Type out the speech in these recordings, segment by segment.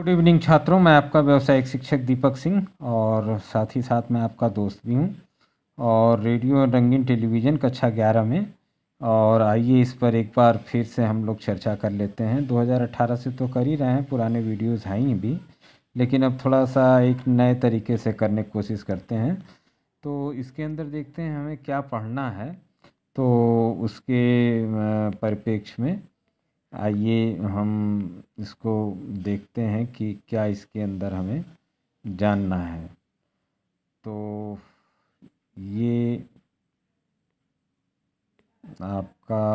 good evening छात्रों मैं आपका व्यवसायिक शिक्षक दीपक सिंह और साथ ही साथ मैं आपका दोस्त भी हूँ और रेडियो और रंगीन टेलीविज़न कक्षा ग्यारह में और आइए इस पर एक बार फिर से हम लोग चर्चा कर लेते हैं 2018 से तो कर ही रहे हैं पुराने वीडियोस हैं ही भी लेकिन अब थोड़ा सा एक नए तरीके से करने की कोशिश करते हैं तो इसके अंदर देखते हैं हमें क्या पढ़ना है तो उसके परिप्रेक्ष्य में आइए हम इसको देखते हैं कि क्या इसके अंदर हमें जानना है तो ये आपका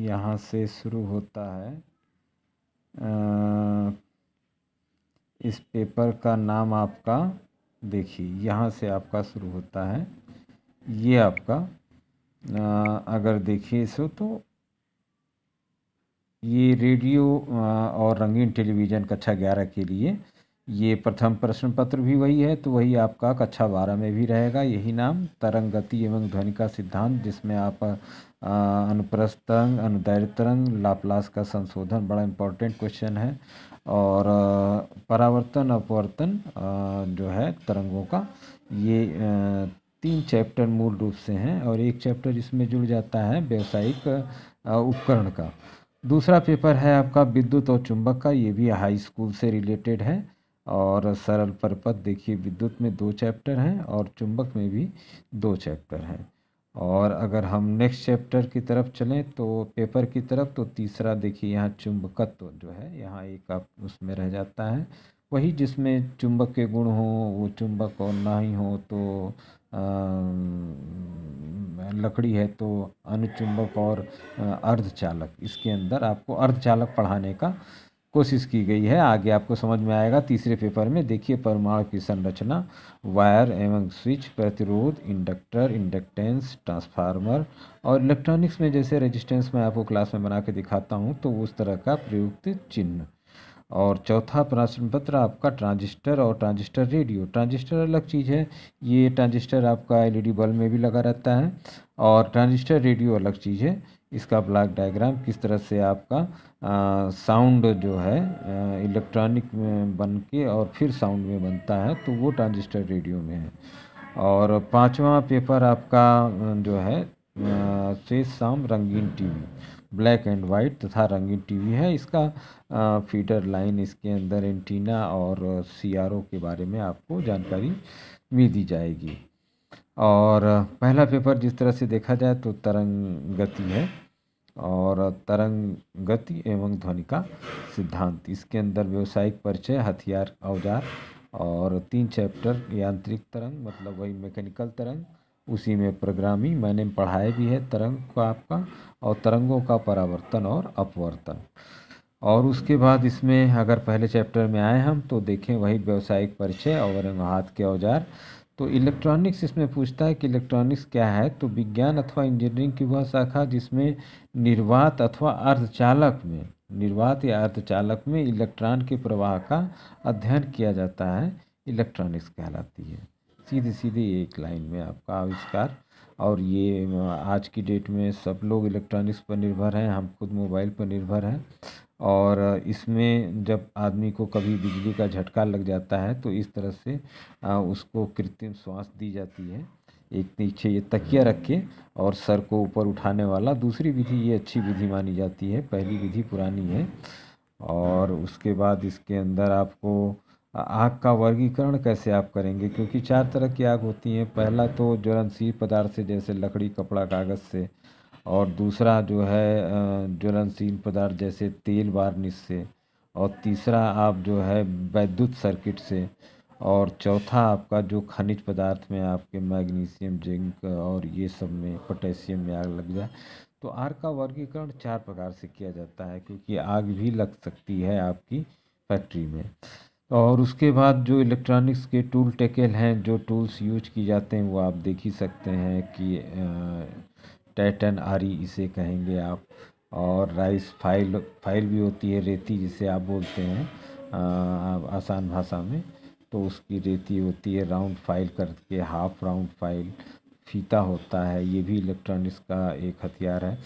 यहाँ से शुरू होता है आ, इस पेपर का नाम आपका देखिए यहाँ से आपका शुरू होता है ये आपका अगर देखिए सो तो ये रेडियो और रंगीन टेलीविज़न कक्षा ग्यारह के लिए ये प्रथम प्रश्न पत्र भी वही है तो वही आपका कक्षा बारह में भी रहेगा यही नाम तरंग गति एवं ध्वनि का सिद्धांत जिसमें आप अनुप्रस्थ तरंग अनुदैर तरंग लाप्लास का संशोधन बड़ा इम्पोर्टेंट क्वेश्चन है और परावर्तन अपवर्तन जो है तरंगों का ये तीन चैप्टर मूल रूप से हैं और एक चैप्टर इसमें जुड़ जाता है व्यावसायिक उपकरण का दूसरा पेपर है आपका विद्युत और चुंबक का ये भी हाई स्कूल से रिलेटेड है और सरल परपत देखिए विद्युत में दो चैप्टर हैं और चुंबक में भी दो चैप्टर हैं और अगर हम नेक्स्ट चैप्टर की तरफ चलें तो पेपर की तरफ तो तीसरा देखिए यहाँ चुंबकत्व जो है यहाँ एक आप उसमें रह जाता है वही जिसमें चुंबक के गुण हों वो चुंबक और ना ही हो तो लकड़ी है तो अनुचुंबक और अर्धचालक इसके अंदर आपको अर्धचालक पढ़ाने का कोशिश की गई है आगे आपको समझ में आएगा तीसरे पेपर में देखिए परमाणु की संरचना वायर एवं स्विच प्रतिरोध इंडक्टर इंडक्टेंस ट्रांसफार्मर और इलेक्ट्रॉनिक्स में जैसे रेजिस्टेंस मैं आपको क्लास में बना के दिखाता हूँ तो उस तरह का प्रयुक्त चिन्ह और चौथा प्रश्न पत्र आपका ट्रांजिस्टर और ट्रांजिस्टर रेडियो ट्रांजिस्टर अलग चीज़ है ये ट्रांजिस्टर आपका एलईडी बल्ब में भी लगा रहता है और ट्रांजिस्टर रेडियो अलग चीज़ है इसका ब्लॉक डायग्राम किस तरह से आपका साउंड जो है इलेक्ट्रॉनिक में बन के और फिर साउंड में बनता है तो वो ट्रांजिस्टर रेडियो में है और पाँचवा पेपर आपका जो है शेष शाम रंगीन टी ब्लैक एंड वाइट तथा रंगीन टीवी है इसका फीडर लाइन इसके अंदर एंटीना और सीआरओ के बारे में आपको जानकारी भी दी जाएगी और पहला पेपर जिस तरह से देखा जाए तो तरंग गति है और तरंग गति एवं ध्वनि का सिद्धांत इसके अंदर व्यवसायिक परिचय हथियार औजार और तीन चैप्टर यांत्रिक तरंग मतलब वही मैकेनिकल तरंग उसी में प्रोग्रामिंग मैंने पढ़ाए भी है तरंग का आपका और तरंगों का परावर्तन और अपवर्तन और उसके बाद इसमें अगर पहले चैप्टर में आए हम तो देखें वही व्यावसायिक परिचय और हाथ के औजार तो इलेक्ट्रॉनिक्स इसमें पूछता है कि इलेक्ट्रॉनिक्स क्या है तो विज्ञान अथवा इंजीनियरिंग की वह शाखा जिसमें निर्वात अथवा अर्धचालक में निर्वात या अर्धचालक में इलेक्ट्रॉन के प्रवाह का अध्ययन किया जाता है इलेक्ट्रॉनिक्स कहलाती है सीधी सीधी एक लाइन में आपका आविष्कार और ये आज की डेट में सब लोग इलेक्ट्रॉनिक्स पर निर्भर हैं हम खुद मोबाइल पर निर्भर हैं और इसमें जब आदमी को कभी बिजली का झटका लग जाता है तो इस तरह से उसको कृत्रिम श्वास दी जाती है एक नीचे ये तकिया रख के और सर को ऊपर उठाने वाला दूसरी विधि ये अच्छी विधि मानी जाती है पहली विधि पुरानी है और उसके बाद इसके अंदर आपको आग का वर्गीकरण कैसे आप करेंगे क्योंकि चार तरह की आग होती हैं पहला तो ज्वलनशील पदार्थ से जैसे लकड़ी कपड़ा कागज़ से और दूसरा जो है ज्वलनशील पदार्थ जैसे तेल वार्निश से और तीसरा आप जो है वैद्युत सर्किट से और चौथा आपका जो खनिज पदार्थ में आपके मैग्नीशियम जिंक और ये सब में पोटेशियम में आग लग जाए तो आग का वर्गीकरण चार प्रकार से किया जाता है क्योंकि आग भी लग सकती है आपकी फैक्ट्री में और उसके बाद जो इलेक्ट्रॉनिक्स के टूल टेकल हैं जो टूल्स यूज की जाते हैं वो आप देख ही सकते हैं कि टाइटन आरी इसे कहेंगे आप और राइस फाइल फाइल भी होती है रेती जिसे आप बोलते हैं आ, आसान भाषा में तो उसकी रेती होती है राउंड फाइल करके हाफ राउंड फाइल फीता होता है ये भी इलेक्ट्रॉनिक्स का एक हथियार है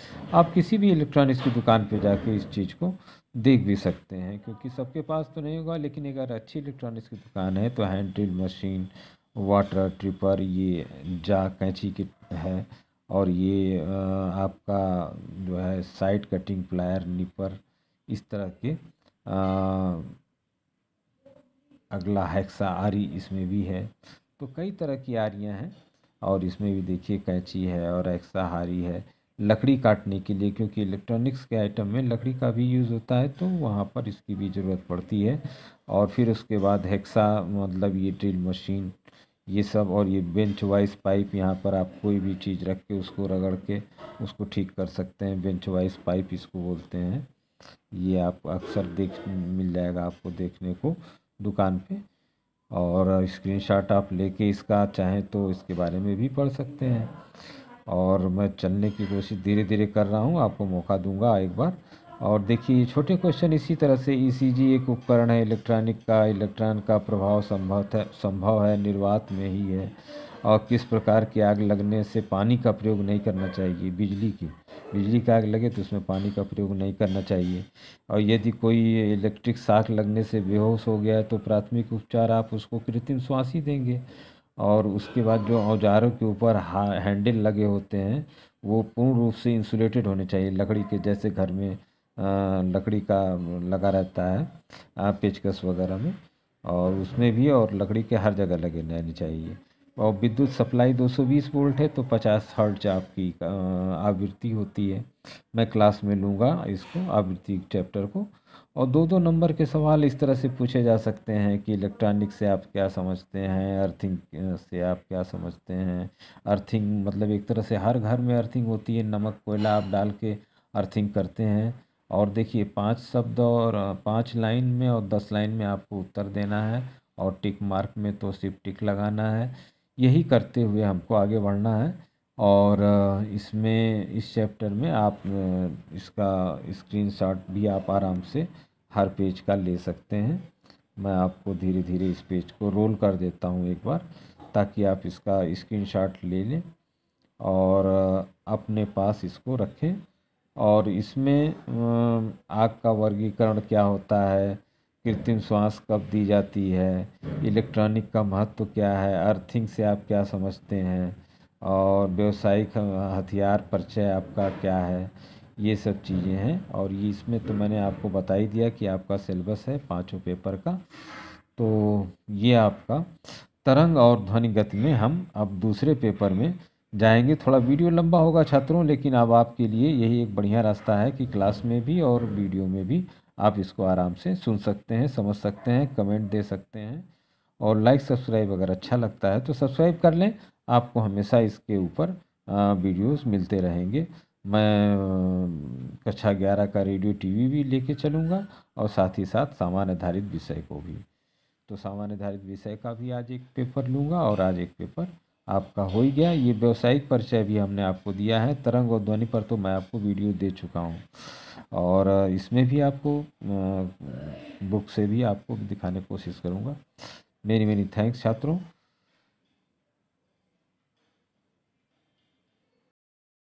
आप किसी भी इलेक्ट्रॉनिक्स की दुकान पे जाके इस चीज़ को देख भी सकते हैं क्योंकि सबके पास तो नहीं होगा लेकिन अगर अच्छी इलेक्ट्रॉनिक्स की दुकान है तो हैंड ड्रिल मशीन वाटर ट्रिपर ये जा कैंची की है और ये आपका जो है साइड कटिंग प्लायर निपर इस तरह के आ, अगला हैक्सा आरी इसमें भी है तो कई तरह की आरियाँ हैं और इसमें भी देखिए कैंची है और एक्सा हारी है लकड़ी काटने के लिए क्योंकि इलेक्ट्रॉनिक्स के आइटम में लकड़ी का भी यूज़ होता है तो वहाँ पर इसकी भी ज़रूरत पड़ती है और फिर उसके बाद हेक्सा मतलब ये ड्रिल मशीन ये सब और ये बेंच वाइज पाइप यहाँ पर आप कोई भी चीज़ रख के उसको रगड़ के उसको ठीक कर सकते हैं बेंच वाइज पाइप इसको बोलते हैं ये आप अक्सर देख मिल जाएगा आपको देखने को दुकान पे और स्क्रीनशॉट आप लेके इसका चाहें तो इसके बारे में भी पढ़ सकते हैं और मैं चलने की कोशिश धीरे धीरे कर रहा हूँ आपको मौका दूंगा एक बार और देखिए छोटे क्वेश्चन इसी तरह से ईसीजी e एक उपकरण है इलेक्ट्रॉनिक का इलेक्ट्रॉन का प्रभाव संभव है संभव है निर्वात में ही है और किस प्रकार की आग लगने से पानी का प्रयोग नहीं करना चाहिए बिजली की बिजली का आग लगे तो उसमें पानी का प्रयोग नहीं करना चाहिए और यदि कोई इलेक्ट्रिक साख लगने से बेहोश हो गया है तो प्राथमिक उपचार आप उसको कृत्रिम श्वास ही देंगे और उसके बाद जो औजारों के ऊपर हैंडल लगे होते हैं वो पूर्ण रूप से इंसुलेटेड होने चाहिए लकड़ी के जैसे घर में लकड़ी का लगा रहता है पेचकस वगैरह में और उसमें भी और लकड़ी के हर जगह लगे रहने चाहिए और विद्युत सप्लाई 220 वोल्ट है तो 50 हर्ट्ज आपकी आवृत्ति होती है मैं क्लास में लूँगा इसको आवृत्ति चैप्टर को और दो दो नंबर के सवाल इस तरह से पूछे जा सकते हैं कि इलेक्ट्रॉनिक से आप क्या समझते हैं अर्थिंग से आप क्या समझते हैं अर्थिंग मतलब एक तरह से हर घर में अर्थिंग होती है नमक कोयला आप डाल के अर्थिंग करते हैं और देखिए पांच शब्द और पांच लाइन में और दस लाइन में आपको उत्तर देना है और टिक मार्क में तो सिर्फ टिक लगाना है यही करते हुए हमको आगे बढ़ना है और इसमें इस चैप्टर में आप इसका स्क्रीनशॉट भी आप आराम से हर पेज का ले सकते हैं मैं आपको धीरे धीरे इस पेज को रोल कर देता हूँ एक बार ताकि आप इसका स्क्रीनशॉट ले लें और अपने पास इसको रखें और इसमें आग का वर्गीकरण क्या होता है कृत्रिम श्वास कब दी जाती है इलेक्ट्रॉनिक का महत्व क्या है अर्थिंग से आप क्या समझते हैं और व्यवसायिक हथियार परिचय आपका क्या है ये सब चीज़ें हैं और ये इसमें तो मैंने आपको बता ही दिया कि आपका सिलेबस है पांचों पेपर का तो ये आपका तरंग और ध्वनि गति में हम अब दूसरे पेपर में जाएंगे थोड़ा वीडियो लंबा होगा छात्रों लेकिन अब आपके लिए यही एक बढ़िया रास्ता है कि क्लास में भी और वीडियो में भी आप इसको आराम से सुन सकते हैं समझ सकते हैं कमेंट दे सकते हैं और लाइक सब्सक्राइब अगर अच्छा लगता है तो सब्सक्राइब कर लें आपको हमेशा इसके ऊपर वीडियोस मिलते रहेंगे मैं कक्षा ग्यारह का रेडियो टीवी भी लेके चलूँगा और साथ ही साथ सामान्य आधारित विषय को भी तो सामान्य आधारित विषय का भी आज एक पेपर लूँगा और आज एक पेपर आपका हो ही गया ये व्यावसायिक परिचय भी हमने आपको दिया है तरंग और ध्वनि पर तो मैं आपको वीडियो दे चुका हूँ और इसमें भी आपको बुक से भी आपको दिखाने की कोशिश करूँगा मेरी मेरी थैंक्स छात्रों